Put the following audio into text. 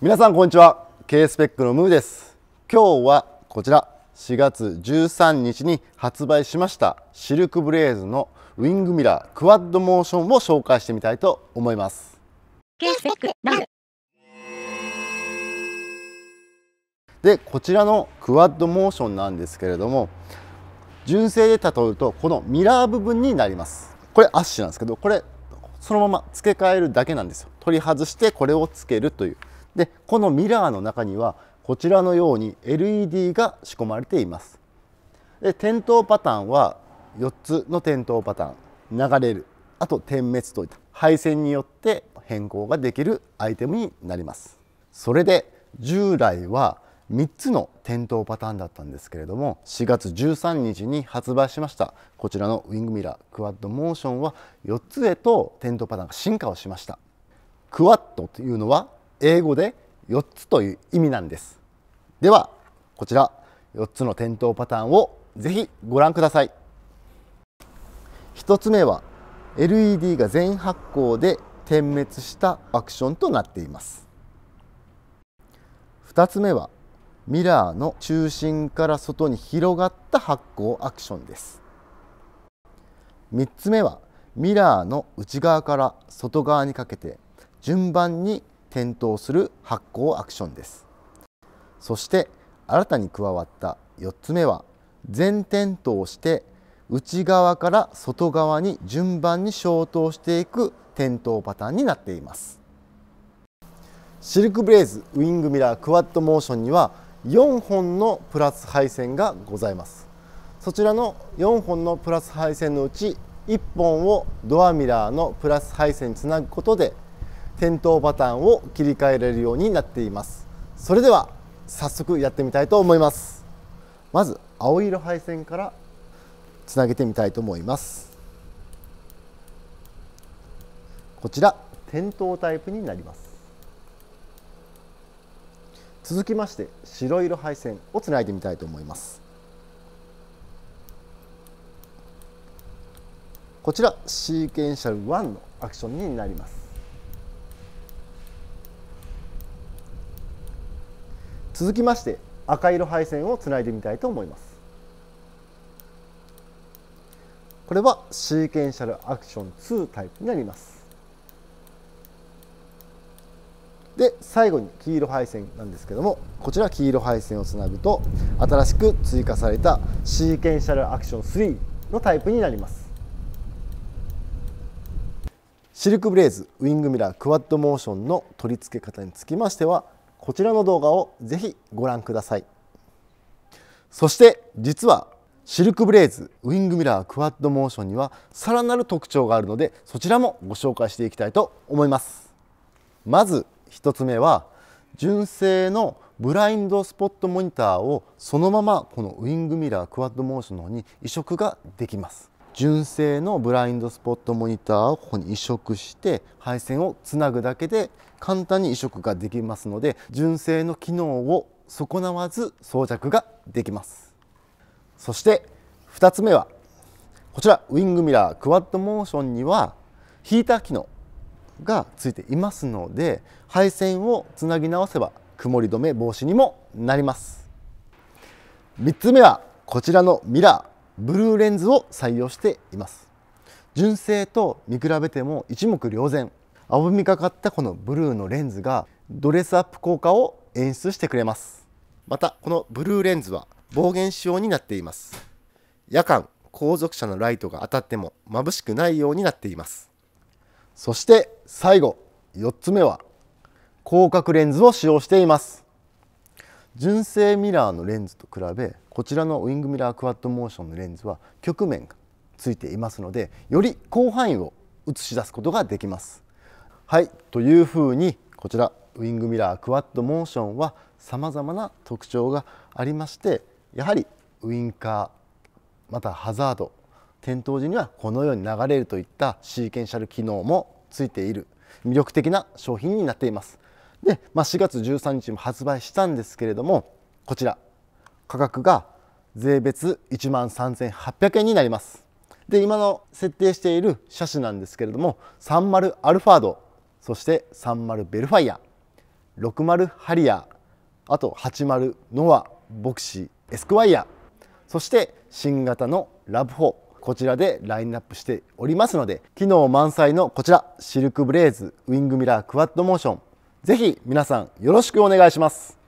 皆さんこんにちは K スペックのムーです今日はこちら4月13日に発売しましたシルクブレーズのウィングミラークワッドモーションを紹介してみたいと思います K スペックラブでこちらのクワッドモーションなんですけれども純正で例えるとこのミラー部分になりますこれアッシュなんですけどこれそのまま付け替えるだけなんですよ取り外してこれを付けるというでこのミラーの中にはこちらのように LED が仕込まれていますで点灯パターンは4つの点灯パターン流れるあと点滅といった配線によって変更ができるアイテムになりますそれで従来は3つの点灯パターンだったんですけれども4月13日に発売しましたこちらのウィングミラークワッドモーションは4つへと点灯パターンが進化をしましたクワッドというのは英語で4つという意味なんですではこちら4つの点灯パターンをぜひご覧ください1つ目は LED が全発光で点滅したアクションとなっています2つ目はミラーの中心から外に広がった発光アクションです3つ目はミラーの内側から外側にかけて順番に検討する発行アクションですそして新たに加わった4つ目は全点灯して内側から外側に順番に消灯していく点灯パターンになっていますシルクブレイズウィングミラークワッドモーションには4本のプラス配線がございますそちらの4本のプラス配線のうち1本をドアミラーのプラス配線につなぐことで点灯パターンを切り替えられるようになっていますそれでは早速やってみたいと思いますまず青色配線からつなげてみたいと思いますこちら点灯タイプになります続きまして白色配線をつないでみたいと思いますこちらシーケンシャル1のアクションになります続きまして赤色配線をつないでみたいと思いますこれはシーケンシャルアクション2タイプになりますで最後に黄色配線なんですけどもこちら黄色配線をつなぐと新しく追加されたシーケンシャルアクション3のタイプになりますシルクブレイズウィングミラークワッドモーションの取り付け方につきましてはこちらの動画をぜひご覧くださいそして実はシルクブレイズウィングミラークワッドモーションにはさらなる特徴があるのでそちらもご紹介していきたいと思いますまず1つ目は純正のブラインドスポットモニターをそのままこのウィングミラークワッドモーションの方に移植ができます純正のブラインドスポットモニターをここに移植して配線をつなぐだけで簡単に移植ができますので純正の機能を損なわず装着ができますそして2つ目はこちらウィングミラークワッドモーションにはヒーター機能がついていますので配線をつなぎ直せば曇り止め防止にもなります3つ目はこちらのミラーブルーレンズを採用しています純正と見比べても一目瞭然青みがかったこのブルーのレンズがドレスアップ効果を演出してくれますまたこのブルーレンズは防言仕様になっています夜間後続車のライトが当たっても眩しくないようになっていますそして最後4つ目は広角レンズを使用しています純正ミラーのレンズと比べこちらのウィングミラークワッドモーションのレンズは曲面がついていますのでより広範囲を映し出すことができます。はいというふうにこちらウィングミラークワッドモーションはさまざまな特徴がありましてやはりウインカーまたハザード点灯時にはこのように流れるといったシーケンシャル機能もついている魅力的な商品になっています。で、まあ、4月13日も発売したんですけれどもこちら価格が税別1万3800円になりますで今の設定している車種なんですけれども30アルファードそして30ベルファイア60ハリアあと80ノアボクシーエスクワイアそして新型のラブ4こちらでラインナップしておりますので機能満載のこちらシルクブレイズウィングミラークワッドモーションぜひ皆さんよろしくお願いします。